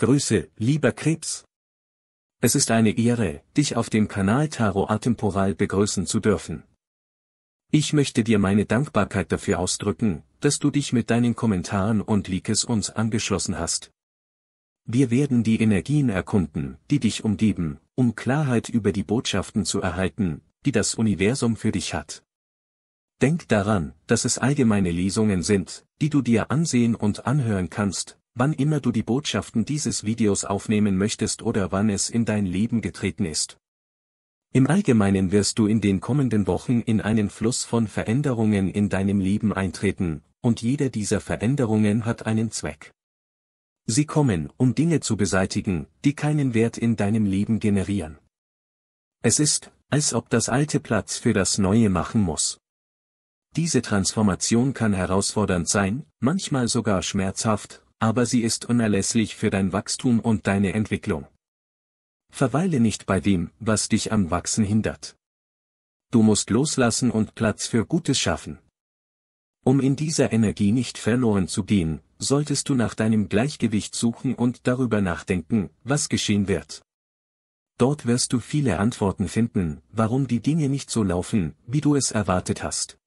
Grüße, lieber Krebs. Es ist eine Ehre, dich auf dem Kanal Taro Atemporal begrüßen zu dürfen. Ich möchte dir meine Dankbarkeit dafür ausdrücken, dass du dich mit deinen Kommentaren und Likes uns angeschlossen hast. Wir werden die Energien erkunden, die dich umgeben, um Klarheit über die Botschaften zu erhalten, die das Universum für dich hat. Denk daran, dass es allgemeine Lesungen sind, die du dir ansehen und anhören kannst, wann immer du die Botschaften dieses Videos aufnehmen möchtest oder wann es in dein Leben getreten ist. Im Allgemeinen wirst du in den kommenden Wochen in einen Fluss von Veränderungen in deinem Leben eintreten, und jede dieser Veränderungen hat einen Zweck. Sie kommen, um Dinge zu beseitigen, die keinen Wert in deinem Leben generieren. Es ist, als ob das Alte Platz für das Neue machen muss. Diese Transformation kann herausfordernd sein, manchmal sogar schmerzhaft, aber sie ist unerlässlich für dein Wachstum und deine Entwicklung. Verweile nicht bei dem, was dich am Wachsen hindert. Du musst loslassen und Platz für Gutes schaffen. Um in dieser Energie nicht verloren zu gehen, solltest du nach deinem Gleichgewicht suchen und darüber nachdenken, was geschehen wird. Dort wirst du viele Antworten finden, warum die Dinge nicht so laufen, wie du es erwartet hast.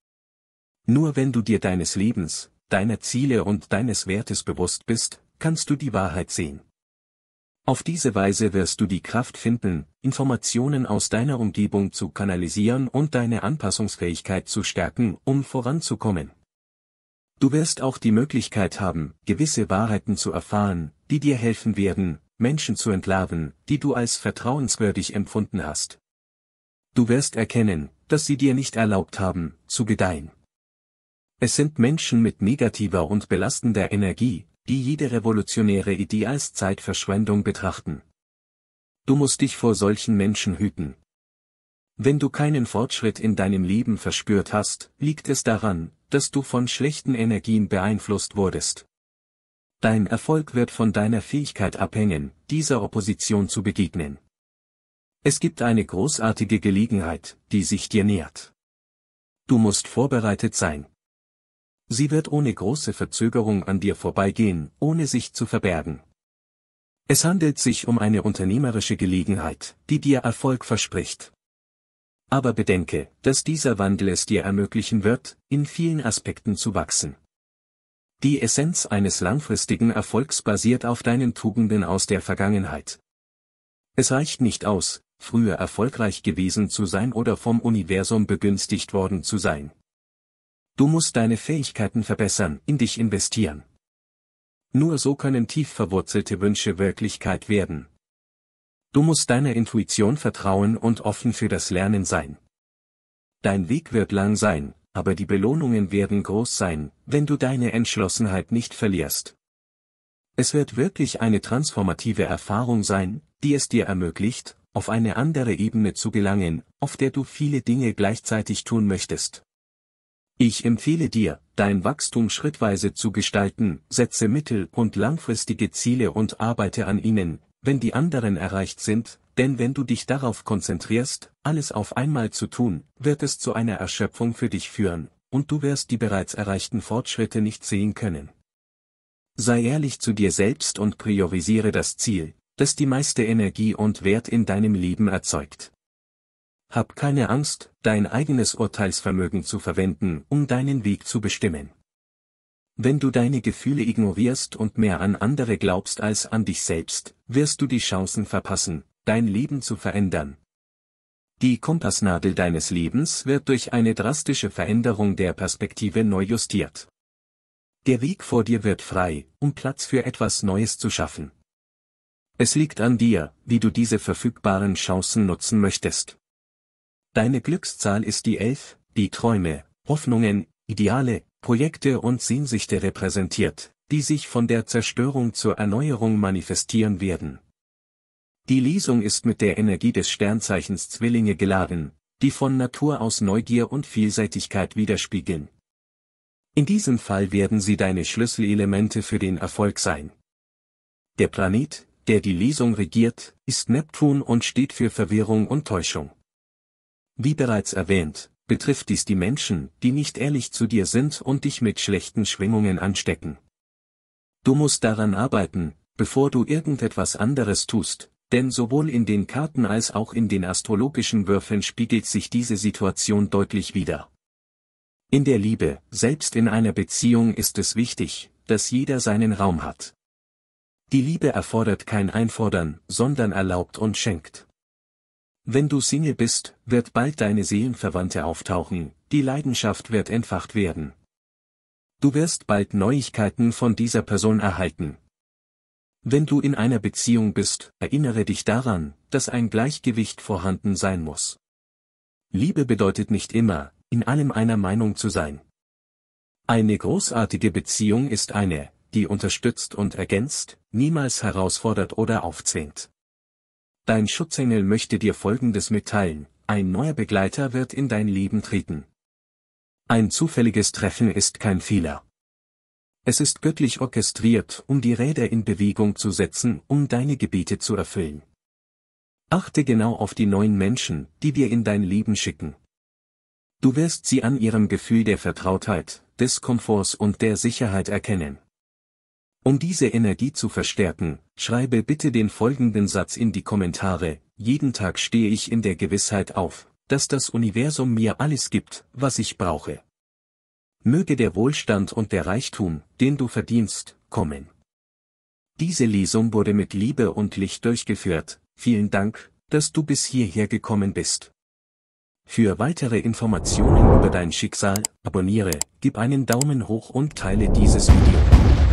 Nur wenn du dir deines Lebens, deiner Ziele und deines Wertes bewusst bist, kannst du die Wahrheit sehen. Auf diese Weise wirst du die Kraft finden, Informationen aus deiner Umgebung zu kanalisieren und deine Anpassungsfähigkeit zu stärken, um voranzukommen. Du wirst auch die Möglichkeit haben, gewisse Wahrheiten zu erfahren, die dir helfen werden, Menschen zu entlarven, die du als vertrauenswürdig empfunden hast. Du wirst erkennen, dass sie dir nicht erlaubt haben, zu gedeihen. Es sind Menschen mit negativer und belastender Energie, die jede revolutionäre Idee als Zeitverschwendung betrachten. Du musst dich vor solchen Menschen hüten. Wenn du keinen Fortschritt in deinem Leben verspürt hast, liegt es daran, dass du von schlechten Energien beeinflusst wurdest. Dein Erfolg wird von deiner Fähigkeit abhängen, dieser Opposition zu begegnen. Es gibt eine großartige Gelegenheit, die sich dir nähert. Du musst vorbereitet sein. Sie wird ohne große Verzögerung an dir vorbeigehen, ohne sich zu verbergen. Es handelt sich um eine unternehmerische Gelegenheit, die dir Erfolg verspricht. Aber bedenke, dass dieser Wandel es dir ermöglichen wird, in vielen Aspekten zu wachsen. Die Essenz eines langfristigen Erfolgs basiert auf deinen Tugenden aus der Vergangenheit. Es reicht nicht aus, früher erfolgreich gewesen zu sein oder vom Universum begünstigt worden zu sein. Du musst deine Fähigkeiten verbessern, in dich investieren. Nur so können tief verwurzelte Wünsche Wirklichkeit werden. Du musst deiner Intuition vertrauen und offen für das Lernen sein. Dein Weg wird lang sein, aber die Belohnungen werden groß sein, wenn du deine Entschlossenheit nicht verlierst. Es wird wirklich eine transformative Erfahrung sein, die es dir ermöglicht, auf eine andere Ebene zu gelangen, auf der du viele Dinge gleichzeitig tun möchtest. Ich empfehle dir, dein Wachstum schrittweise zu gestalten, setze mittel- und langfristige Ziele und arbeite an ihnen, wenn die anderen erreicht sind, denn wenn du dich darauf konzentrierst, alles auf einmal zu tun, wird es zu einer Erschöpfung für dich führen, und du wirst die bereits erreichten Fortschritte nicht sehen können. Sei ehrlich zu dir selbst und priorisiere das Ziel, das die meiste Energie und Wert in deinem Leben erzeugt. Hab keine Angst, dein eigenes Urteilsvermögen zu verwenden, um deinen Weg zu bestimmen. Wenn du deine Gefühle ignorierst und mehr an andere glaubst als an dich selbst, wirst du die Chancen verpassen, dein Leben zu verändern. Die Kompassnadel deines Lebens wird durch eine drastische Veränderung der Perspektive neu justiert. Der Weg vor dir wird frei, um Platz für etwas Neues zu schaffen. Es liegt an dir, wie du diese verfügbaren Chancen nutzen möchtest. Deine Glückszahl ist die Elf, die Träume, Hoffnungen, Ideale, Projekte und Sehnsüchte repräsentiert, die sich von der Zerstörung zur Erneuerung manifestieren werden. Die Lesung ist mit der Energie des Sternzeichens Zwillinge geladen, die von Natur aus Neugier und Vielseitigkeit widerspiegeln. In diesem Fall werden sie deine Schlüsselelemente für den Erfolg sein. Der Planet, der die Lesung regiert, ist Neptun und steht für Verwirrung und Täuschung. Wie bereits erwähnt, betrifft dies die Menschen, die nicht ehrlich zu dir sind und dich mit schlechten Schwingungen anstecken. Du musst daran arbeiten, bevor du irgendetwas anderes tust, denn sowohl in den Karten als auch in den astrologischen Würfeln spiegelt sich diese Situation deutlich wider. In der Liebe, selbst in einer Beziehung ist es wichtig, dass jeder seinen Raum hat. Die Liebe erfordert kein Einfordern, sondern erlaubt und schenkt. Wenn du Single bist, wird bald deine Seelenverwandte auftauchen, die Leidenschaft wird entfacht werden. Du wirst bald Neuigkeiten von dieser Person erhalten. Wenn du in einer Beziehung bist, erinnere dich daran, dass ein Gleichgewicht vorhanden sein muss. Liebe bedeutet nicht immer, in allem einer Meinung zu sein. Eine großartige Beziehung ist eine, die unterstützt und ergänzt, niemals herausfordert oder aufzwingt. Dein Schutzengel möchte dir Folgendes mitteilen, ein neuer Begleiter wird in dein Leben treten. Ein zufälliges Treffen ist kein Fehler. Es ist göttlich orchestriert, um die Räder in Bewegung zu setzen, um deine Gebete zu erfüllen. Achte genau auf die neuen Menschen, die dir in dein Leben schicken. Du wirst sie an ihrem Gefühl der Vertrautheit, des Komforts und der Sicherheit erkennen. Um diese Energie zu verstärken, Schreibe bitte den folgenden Satz in die Kommentare, jeden Tag stehe ich in der Gewissheit auf, dass das Universum mir alles gibt, was ich brauche. Möge der Wohlstand und der Reichtum, den du verdienst, kommen. Diese Lesung wurde mit Liebe und Licht durchgeführt. Vielen Dank, dass du bis hierher gekommen bist. Für weitere Informationen über dein Schicksal, abonniere, gib einen Daumen hoch und teile dieses Video.